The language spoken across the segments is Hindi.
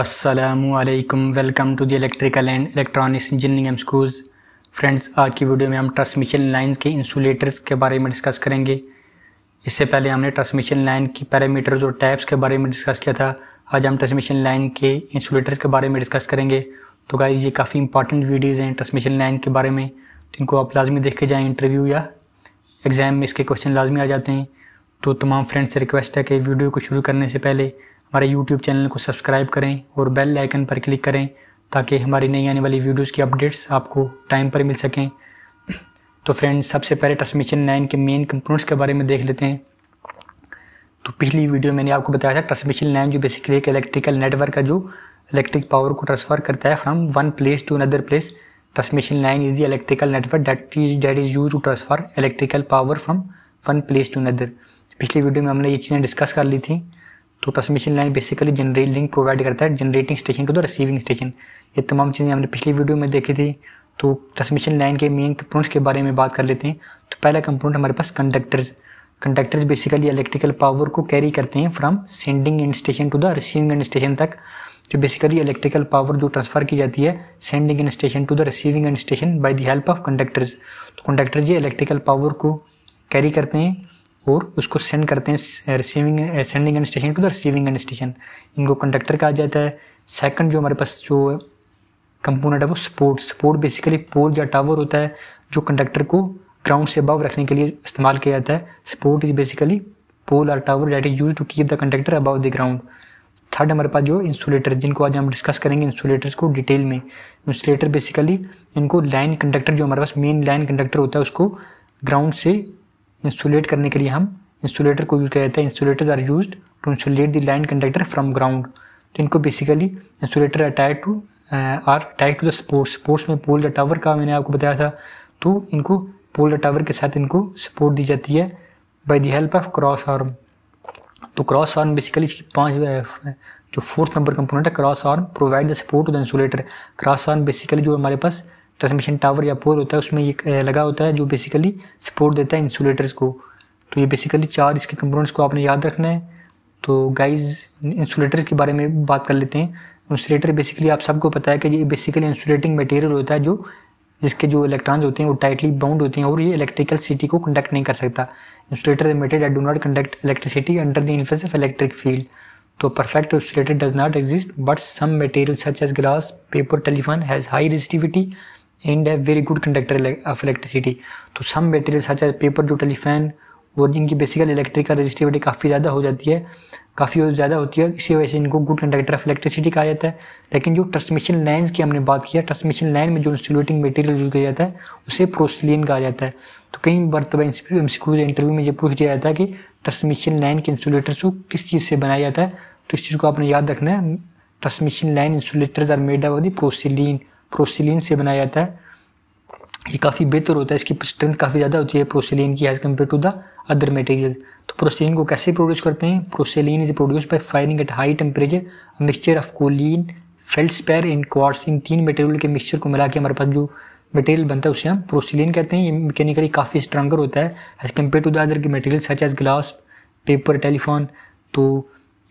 असलकम welcome to the electrical and electronics engineering M school friends आज की वीडियो में हम ट्रांसमिशन लाइन के इंसुलेटर्स के बारे में डिस्कस करेंगे इससे पहले हमने ट्रांसमिशन लाइन की पैरामीटर्स और टैप्स के बारे में डिस्कस किया था आज हम ट्रांसमिशन लाइन के इंसुलेटर्स के बारे में डिस्कस करेंगे तो गाइज ये काफ़ी इंपॉर्टेंट वीडियोज़ हैं ट्रांसमिशन लाइन के बारे में तो इनको आप लाजमी देख के जाएँ इंटरव्यू या एग्ज़ाम में इसके क्वेश्चन लाजमी आ जाते हैं तो तमाम फ्रेंड्स से रिक्वेस्ट है कि वीडियो को शुरू करने से पहले हमारे यूट्यूब चैनल को सब्सक्राइब करें और बेल आइकन पर क्लिक करें ताकि हमारी नई आने वाली वीडियोज़ की अपडेट्स आपको टाइम पर मिल सकें तो फ्रेंड्स सबसे पहले ट्रांसमिशन लाइन के मेन कंपोनेंट्स के बारे में देख लेते हैं तो पिछली वीडियो मैंने आपको बताया था ट्रांसमिशन लाइन जो बेसिकली एक इलेक्ट्रिकल नेटवर्क है जो इलेक्ट्रिक पावर को ट्रांसफ़र करता है from one place to another place transmission line is the electrical network that is that is used to transfer electrical power from one place to another पिछली वीडियो में हमने ये चीज़ें डिस्कस कर ली थी तो transmission line basically generate link provide करता है generating station to the receiving station ये तमाम चीज़ें हमने पिछली वीडियो में देखी थी तो ट्रांसमिशन लाइन के मेन कंपोनेंट्स के बारे में बात कर लेते हैं तो पहला कंपोनेंट हमारे पास conductors conductors basically electrical power को कैरी करते हैं from sending end station to the receiving end station तक तो जो बेसिकली इलेक्ट्रिकल पावर जो ट्रांसफ़र की जाती है sending end station to the receiving end station by the help of conductors तो कंडक्टर्स ये इलेक्ट्रिकल पावर को कैरी करते हैं और उसको सेंड करते हैं receiving sending end station to the receiving end station इनको कंडक्टर कहा जाता है सेकंड जो हमारे पास जो कंपोनेंट uh, है वो सपोर्ट सपोर्ट बेसिकली पोल या टावर होता है जो कंडक्टर को ग्राउंड से अबव रखने के लिए इस्तेमाल किया जाता है सपोर्ट इज बेसिकली पोल और tower that is use to keep the conductor above the ground third हमारे पास जो इंसुलेटर जिनको आज हम डिस्कस करेंगे इंसुलेटर्स को डिटेल में इंसुलेटर बेसिकली इनको लाइन कंडक्टर जो हमारे पास मेन लाइन कंडक्टर होता है उसको ग्राउंड से इंसुलेट करने के लिए हम इंसुलेटर को यूज़ किया जाता है insulators are use to insulate the line conductor from ground तो इनको basically insulator attach to are attach to the supports supports में पोल या टावर का मैंने आपको बताया था तो इनको पोल या टावर के साथ इनको सपोर्ट दी जाती है by the help of cross arm तो क्रॉस आर्म बेसिकली इसकी पाँच uh, जो फोर्थ नंबर कंपोनेंट है cross arm provide the support to the insulator cross arm basically जो हमारे पास ट्रांसमिशन टावर या पोल होता है उसमें ये लगा होता है जो बेसिकली सपोर्ट देता है इंसुलेटर्स को तो ये बेसिकली चार इसके कंपोनेंट्स को आपने याद रखना है तो गाइज इंसुलेटर्स के बारे में बात कर लेते हैं इंसुलेटर बेसिकली आप सबको पता है कि ये बेसिकली इंसुलेटिंग मटेरियल होता है जो जिसके जो इलेक्ट्रॉन्स होते हैं वो टाइटली बाउंड होते हैं और ये इलेक्ट्रिकल सिटी को कंडक्ट नहीं कर सकता insulator mated I do not conduct electricity under the influence of electric field तो perfect insulator does not exist but some material such as glass paper telephone has high resistivity and है very good conductor of electricity तो सम मटेरियल सच है पेपर जो टेलीफैन और जिनकी बेसिकल इलेक्ट्रिकल रजिस्टिविटी काफ़ी ज़्यादा हो जाती है काफ़ी ज़्यादा होती है इसी वजह से इनको गुड कंडक्टर ऑफ इलेक्ट्रिसिटी कहा जाता है लेकिन जो ट्रांसमिशन लाइन्स की हमने बात किया ट्रांसमिशन लाइन में जो इंसुलेटिंग मटेरियल यूज किया जाता है उसे प्रोसिलिन कहा जाता है तो कई मरतबा इंटरव्यू में ये पूछ दिया जाता है कि ट्रांसमिशन लाइन के इंसुलेटर्स को किस चीज़ से बनाया जाता है तो इस चीज़ को आपने याद रखना है transmission line insulators are made of the porcelain porcelain से बनाया जाता है ये काफ़ी बेहतर होता है इसकी स्ट्रेंथ काफ़ी ज़्यादा होती है प्रोसिलीन की as compared to the other material तो प्रोसिलीन को कैसे प्रोड्यूस करते हैं porcelain is produce by firing at high temperature mixture of kaolin spar and quartz इन तीन मटेरियल के मिक्सचर को मिला के हमारे पास जो मटेरियल बनता है उसे हम प्रोसिलीन कहते हैं ये मैकेनिकली काफ़ी स्ट्रॉगर होता है as compared to the other के material such as glass paper telephone तो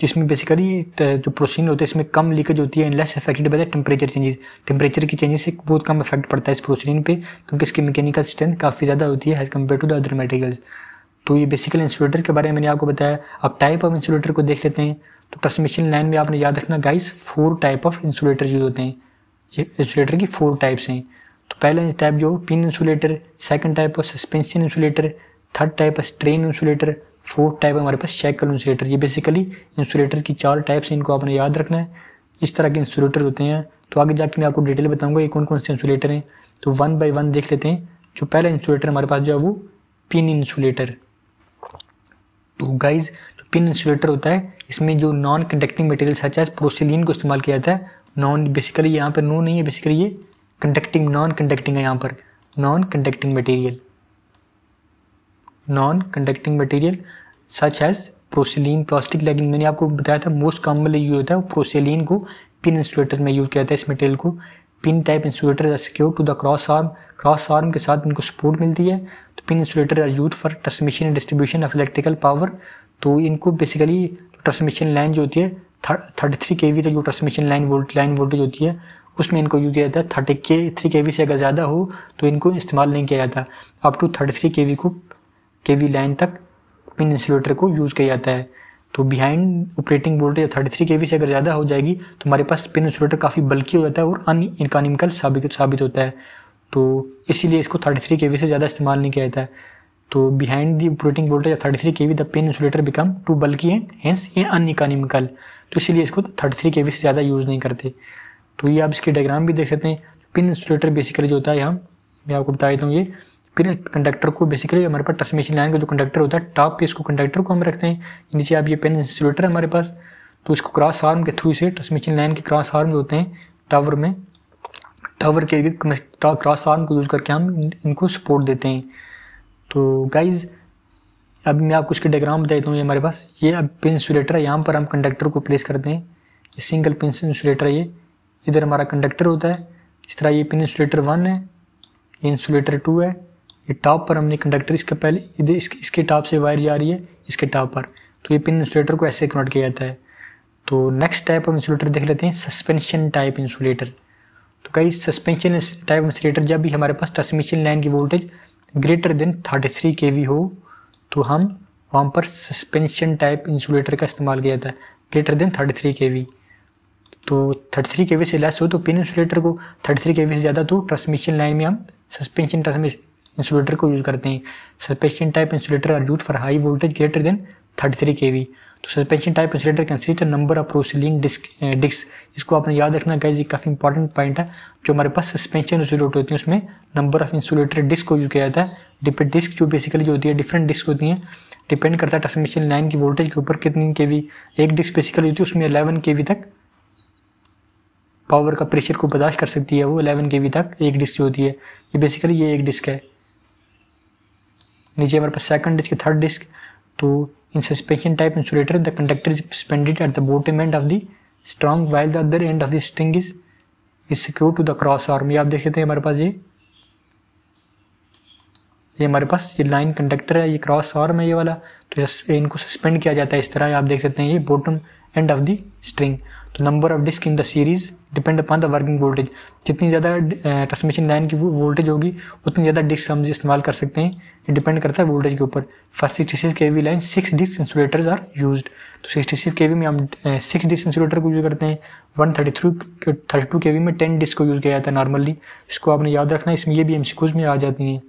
जिसमें बेसिकली जो प्रोटीन होते हैं इसमें कम लीकेज होती है less affected by the temperature changes temperature की चेंजेस से बहुत कम इफेक्ट पड़ता है इस प्रोटीन पे क्योंकि इसकी मैकेनिकल स्ट्रेंथ काफ़ी ज़्यादा होती है as compared to the other materials तो ये बेसिकल इंसुलेटर के बारे में मैंने आपको बताया अब टाइप ऑफ इंसुलेटर को देख लेते हैं तो ट्रांसमिशन लाइन में आपने याद रखना guys four type of insulator use होते हैं ये इंसुलेटर की फोर टाइप्स हैं तो पहला टाइप जो pin insulator second type of suspension insulator third type of strain insulator fourth type हमारे पास शैकल इंसुलेटर ये बेसिकली इंसुलेटर की चार टाइप्स इनको आपने याद रखना है इस तरह के इंसुलेटर होते हैं तो आगे जाके मैं आपको डिटेल बताऊंगा ये कौन कौन से इंसुलेटर हैं तो वन बाई वन देख लेते हैं जो पहला इंसुलेटर हमारे पास जो है वो पिन इंसुलेटर तो गाइज जो पिन इंसुलेटर होता है इसमें जो नॉन कंडक्टिंग मटेरियल सच है प्रोसिलीन को इस्तेमाल किया जाता है नॉन बेसिकली यहाँ पर नो नहीं है बेसिकली ये कंडक्टिंग नॉन कंडक्टिंग है यहाँ पर non conducting material non conducting material such as porcelain plastic लेकिन मैंने आपको बताया था मोस्ट कॉमनली यूज होता है प्रोसिलीन को पिन इंसुलेटर में यूज किया जाता है इस मटेरियल को pin type insulator secure to the cross arm cross arm के साथ इनको सपोर्ट मिलती है तो pin insulator are use for transmission and distribution of electrical power तो इनको बेसिकली ट्रांसमिशन लाइन जो होती है थर्टी थ्री के वी तक जो transmission line volt line voltage होती है उसमें इनको यूज किया जाता है थर्टी के थ्री के वी से अगर ज़्यादा हो तो इनको इस्तेमाल नहीं किया जाता up to thirty three K V को के वी लाइन तक पिन इंसुलेटर को यूज़ किया जाता है तो behind operating voltage thirty three K V से अगर ज़्यादा हो जाएगी तो हमारे पास पिन इंसुलेटर काफ़ी बल्कि हो जाता है और अन इनकानिमिकल साबित साबित होता है तो इसीलिए इसको थर्टी थ्री के वी से ज़्यादा इस्तेमाल नहीं किया जाता है तो behind the operating voltage thirty three K V the pin insulator become too bulky and hence a uneconomical तो इसीलिए इसको थर्टी थ्री के वी से ज़्यादा यूज़ नहीं करते तो ये आप इसके डायग्राम भी देख सकते हैं पिन इंसुलेटर बेसिकली जो होता है हम मैं आपको बता देता हूँ ये फिर कंडक्टर को बेसिकली हमारे पास ट्रांसमिशन मशीन लाइन का जो कंडक्टर होता है टॉप पे इसको कंडक्टर को हम रखते हैं नीचे आप ये पेन इंसुलेटर है हमारे पास तो इसको क्रॉस आर्म के थ्रू से ट्रांसमिशन मशीन लाइन के क्रॉस आर्म होते हैं टावर में टावर के क्रॉस आर्म को यूज़ करके हम इनको सपोर्ट देते हैं तो गाइज़ अब मैं आपको उसके डायग्राम बता देता हूँ ये हमारे पास ये अब पिन इंसुलेटर है यहाँ पर हम कंडक्टर को प्लेस करते हैं ये सिंगल पिन इंसुलेटर है ये इधर हमारा कंडक्टर होता है इस तरह ये पिन इंसुलेटर वन है ये इंसुलेटर टू है ये टॉप पर हमने कंडक्टर इसके पहले इधर इसके इसके टॉप से वायर जा रही है इसके टॉप पर तो ये पिन इंसुलेटर को ऐसे कनेक्ट किया जाता है तो नेक्स्ट टाइप ऑफ इंसुलेटर देख लेते हैं सस्पेंशन टाइप इंसुलेटर तो कई सस्पेंशन टाइप इंसुलेटर जब भी हमारे पास ट्रांसमिशन लाइन की voltage greater than 33 three K V हो तो हम वहाँ पर सस्पेंशन टाइप इंसुलेटर का इस्तेमाल किया जाता है greater than 33 three K V तो 33 थ्री के वी से लेस हो तो पिन इंसुलेटर को 33 थ्री के वी से ज़्यादा तो ट्रांसमिशन लाइन में हम सस्पेंशन ट्रांसमिशन इंसुलेटर को यूज़ करते हैं suspension type insulator are use for high voltage greater than thirty three K V तो suspension type insulator consist number of porcelain disc disc इसको आपने याद रखना गाइज ये काफ़ी इंपॉर्टेंट पॉइंट है जो हमारे पास सस्पेंशन इंसुलेटर होती है उसमें नंबर ऑफ इंसुलेटर डिस्क को यूज किया जाता है डिपेंड डिस्क जो बेसिकली होती है डिफरेंट डिस्क होती हैं डिपेंड करता है ट्रांसमिशन लाइन की वोल्टेज के ऊपर कितनी के वी एक डिस्क बेसिकली होती है उसमें अलेवन के वी तक पावर का प्रेशर को बर्दाश्त कर सकती है वो अलेवन के वी तक एक डिस्क जो होती है ये बेसिकली ये एक डिस्क है नीचे हमारे पास सेकंड डिस्क थर्ड डिस्क तो in suspension type insulator the conductor is suspended at the bottom end of the strong while the other end of the string is is secure to the cross arm ये आप देख लेते हैं हमारे पास ये ये हमारे पास ये लाइन कंडक्टर है ये क्रॉस और में ये वाला तो इनको सस्पेंड किया जाता है इस तरह आप देख सकते हैं ये bottom end of the string तो number of disc in the series depend upon the working voltage जितनी ज़्यादा ट्रांसमिशन लाइन की वो वोल्टेज होगी उतनी ज़्यादा डिस्क हम इस्तेमाल कर सकते हैं ये डिपेंड करता है वोल्टेज के ऊपर first sixty six K V line six disc insulators are use तो सिक्सटी सिक्स के वी में हम सिक्स डिस्क इंसुलेटर को यूज़ करते हैं one thirty through thirty two K V में टेन डिस्क को यूज़ किया जाता है नॉर्मली इसको आपने याद रखना इसमें ये भी एम में आ जाती हैं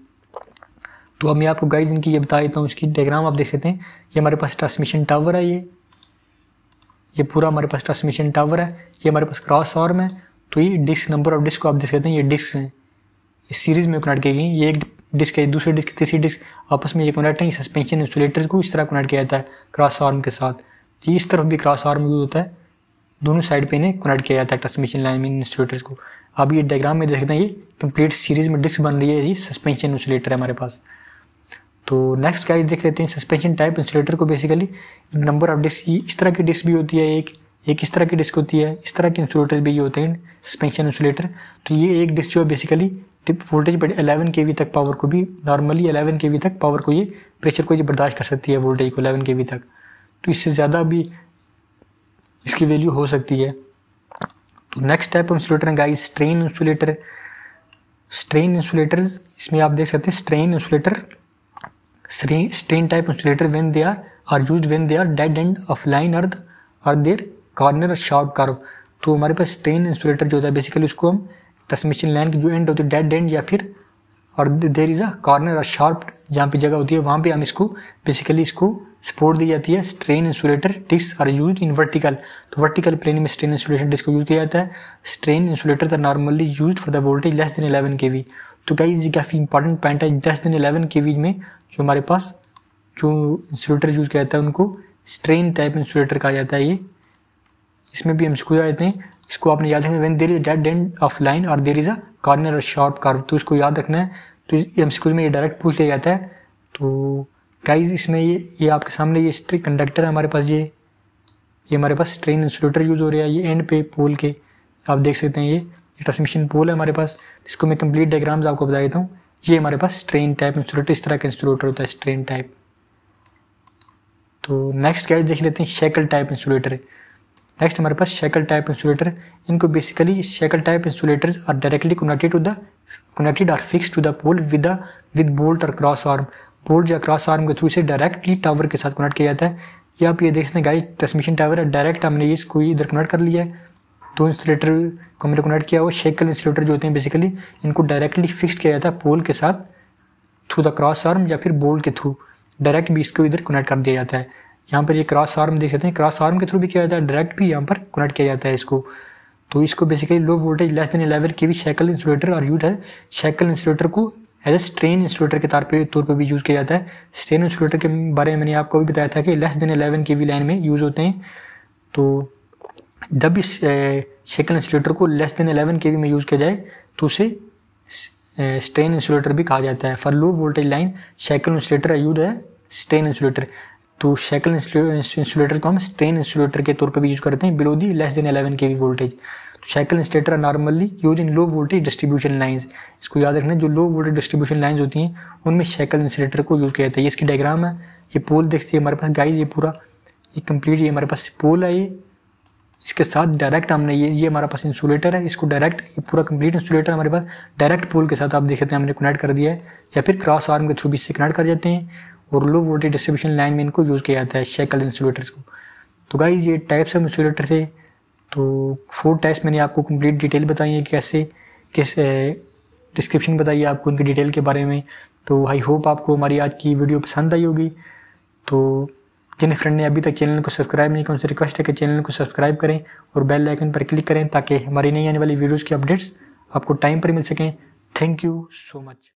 तो अब मैं आपको गाइज इनकी ये बता देता हूँ उसकी डायग्राम आप देख सकते हैं ये हमारे पास ट्रांसमिशन टावर है ये ये पूरा हमारे पास ट्रांसमिशन टावर है ये हमारे पास क्रॉस आर्म है तो ये डिस्क नंबर ऑफ डिस्क को आप देख सकते हैं ये डिस्क हैं ये सीरीज़ में कनेक्ट की गई ये एक डिस्क है दूसरी डिस्क तीसरी डिस्क आपस में ये कनेक्ट है सस्पेंशन इंसुलेटर्स को इस तरह कनेक्ट किया जाता है क्रॉस आर्म के साथ ये तो इस तरफ भी क्रॉस आर्म यूज होता है दोनों साइड पे इन्हें कनेक्ट किया जाता है ट्रांसमिशन लाइन में इंसुलेटर्स को अब ये डायग्राम में देख सकते हैं ये कंप्लीट सीरीज़ में डिस्क बन रही है ये सस्पेंशन इंसुलेटर है हमारे पास तो नेक्स्ट गाइस देख लेते हैं सस्पेंशन टाइप इंसुलेटर को बेसिकली नंबर ऑफ डिस्क इस तरह की डिस्क भी होती है एक एक इस तरह की डिस्क होती है इस तरह के इंसुलेटर भी ये होते हैं सस्पेंशन इंसुलेटर तो ये एक डिस्क जो है बेसिकली टिप वोल्टेज पर अलेवन के तक पावर को भी नॉर्मली एलेवन के तक पावर को ये प्रेशर को ये बर्दाश्त कर सकती है वोल्टेज को अलेवन के तक तो इससे ज़्यादा भी इसकी वैल्यू हो सकती है तो नेक्स्ट टाइप इंसुलेटर है guys strain insulator strain insulator इसमें आप देख सकते हैं strain insulator strain type insulator when they are are use when they are dead end of line earth और there corner corner sharp curve तो हमारे पास स्ट्रेन इंसुलेटर जो होता है बेसिकली उसको हम ट्रांसमिशन लाइन की जो एंड होती है डेड एंड या फिर और देर इज़ अ कॉर्नर और शार्प जहाँ पे जगह होती है वहाँ पे हम इसको बेसिकली इसको सपोर्ट दी जाती है strain insulator disc are use in vertical तो वर्टिकल प्लेन में स्ट्रेन इंसुलेटर डिस्क को यूज़ किया जाता है strain insulator are normally use for the voltage less than eleven K V तो क्या ये काफ़ी इंपॉर्टेंट पॉइंट है दस देन इलेवन के वी में जो हमारे पास जो इंसुलेटर यूज़ किया जाता है उनको स्ट्रेन टाइप इंसुलेटर कहा जाता है ये इसमें भी हम आ जाते हैं इसको आपने याद रखना when there is dead end of line और देर इज़ अ कॉर्नर और शार्प कार्व तो इसको याद रखना है तो एम में ये डायरेक्ट पूछ लिया जाता है तो गाइज इसमें ये ये आपके सामने ये स्ट्रिक कंडक्टर है हमारे पास ये ये हमारे पास स्ट्रेन इंसुलेटर यूज़ हो रहा है ये एंड पे पोल के आप देख सकते हैं ये ट्रांसमिशन पोल है हमारे पास इसको मैं कंप्लीट डायग्राम्स आपको बता देता हूँ ये हमारे पास स्ट्रेन टाइप इंसुलेटर इस तरह का इंसुलेटर होता है स्ट्रेन टाइप तो नेक्स्ट गैस देख लेते हैं शेकल टाइप इंसुलेटर नेक्स्ट हमारे पास शेकल टाइप इंसुलेटर इनको basically shackle type insulators are directly connected to the connected are fix to the pole with the with bolt और क्रॉस आर्म बोल्ट या क्रॉस आर्म के थ्रू से डायरेक्टली टावर के साथ कनेक्ट किया जाता है या आप ये देख सकते हैं गाइस ट्रांसमिशन टावर है डायरेक्ट हमने इसको इधर कनेक्ट कर लिया है दो इंसुलेटर को मैंने कनेक्ट किया हुआ शेकल इंसुलेटर जो होते हैं बेसिकली इनको डायरेक्टली फिक्स किया जाता है पोल के साथ थ्रू द क्रॉस आर्म या फिर बोल्ट के थ्रू डायरेक्ट भी इसको इधर कनेक्ट कर दिया जाता है यहाँ पर ये क्रॉस आर्म देख सकते हैं क्रॉस आर्म के थ्रू भी किया जाता है डायरेक्ट भी यहाँ पर कनेक्ट किया जाता है इसको तो इसको basically low voltage less than eleven K भी शैकल इंसुलेटर और यूज है शैकल इंसुलेटर को एज ए स्ट्रेन इंसुलेटर के तौर पर तौर पर भी यूज़ किया जाता है स्ट्रेन इंसुलेटर के बारे में मैंने आपको भी बताया था कि less than eleven K V line में यूज़ होते हैं तो जब भी सेकेंड इंसुलेटर को लेस देन एलेवन के में यूज़ किया जाए तो उसे स्ट्रेन इंसुलेटर भी कहा जाता है for low voltage line shackle insulator use है स्ट्रेन इंसुलेटर तो शेकल इंसुलेटर को हम स्ट्रेन इंसुलेटर के तौर पर भी यूज़ करते हैं below the less than eleven K voltage तो shackle insulator are normally use in low voltage distribution lines इसको याद रखना जो लो वोल्टेज डिस्ट्रीब्यूशन लाइन्स होती हैं उनमें शेकल इंसुलेटर को यूज़ किया जाता है ये इसकी डायग्राम है ये पोल देखते हैं हमारे पास गाइज ये पूरा ये कंप्लीट ये हमारे पास पोल है ये इसके साथ डायरेक्ट हमने ये ये हमारे पास इंसुलेटर है इसको डायरेक्ट पूरा कंप्लीट इंसुलेटर हमारे पास डायरेक्ट पोल के साथ आप देख सकते हैं हमने कनेक्ट कर दिया है या फिर क्रॉस आर्म के थ्रू भी इससे कनेक्ट कर जाते हैं और लो वोल्टेज डिस्ट्रीब्यूशन लाइन में इनको यूज़ किया जाता है शेकल इंसुलेटर्स को तो गाइज ये टाइप्स ऑफ इंसुलेटर थे तो फोर टाइप्स मैंने आपको कंप्लीट डिटेल बताई है कैसे किस डिस्क्रिप्शन बताइए आपको उनकी डिटेल के बारे में तो आई होप आपको हमारी आज की वीडियो पसंद आई होगी तो जिन फ्रेंड ने अभी तक चैनल को सब्सक्राइब नहीं किया उनसे रिक्वेस्ट है कि चैनल को सब्सक्राइब करें और बेल आइकन पर क्लिक करें ताकि हमारी नई आने वाली वीडियोज़ की अपडेट्स आपको टाइम पर मिल सकें थैंक यू सो मच